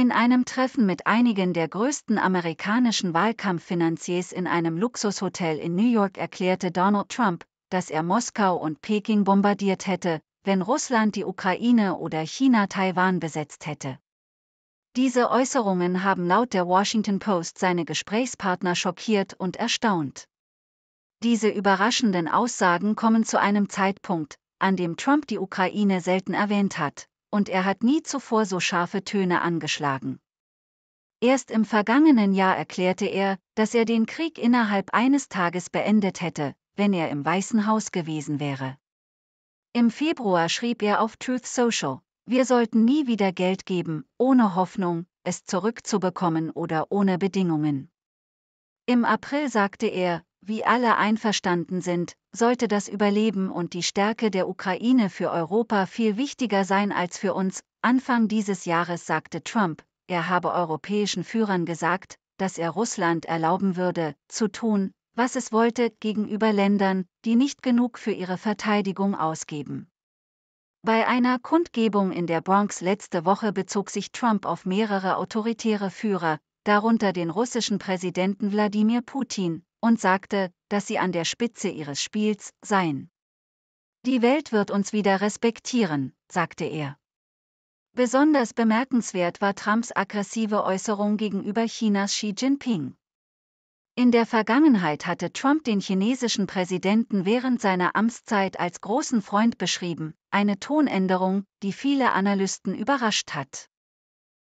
In einem Treffen mit einigen der größten amerikanischen Wahlkampffinanziers in einem Luxushotel in New York erklärte Donald Trump, dass er Moskau und Peking bombardiert hätte, wenn Russland die Ukraine oder China Taiwan besetzt hätte. Diese Äußerungen haben laut der Washington Post seine Gesprächspartner schockiert und erstaunt. Diese überraschenden Aussagen kommen zu einem Zeitpunkt, an dem Trump die Ukraine selten erwähnt hat, und er hat nie zuvor so scharfe Töne angeschlagen. Erst im vergangenen Jahr erklärte er, dass er den Krieg innerhalb eines Tages beendet hätte, wenn er im Weißen Haus gewesen wäre. Im Februar schrieb er auf Truth Social, wir sollten nie wieder Geld geben, ohne Hoffnung, es zurückzubekommen oder ohne Bedingungen. Im April sagte er, wie alle einverstanden sind, sollte das Überleben und die Stärke der Ukraine für Europa viel wichtiger sein als für uns. Anfang dieses Jahres sagte Trump, er habe europäischen Führern gesagt, dass er Russland erlauben würde, zu tun, was es wollte, gegenüber Ländern, die nicht genug für ihre Verteidigung ausgeben. Bei einer Kundgebung in der Bronx letzte Woche bezog sich Trump auf mehrere autoritäre Führer, darunter den russischen Präsidenten Wladimir Putin, und sagte, dass sie an der Spitze ihres Spiels seien. Die Welt wird uns wieder respektieren, sagte er. Besonders bemerkenswert war Trumps aggressive Äußerung gegenüber Chinas Xi Jinping. In der Vergangenheit hatte Trump den chinesischen Präsidenten während seiner Amtszeit als großen Freund beschrieben, eine Tonänderung, die viele Analysten überrascht hat.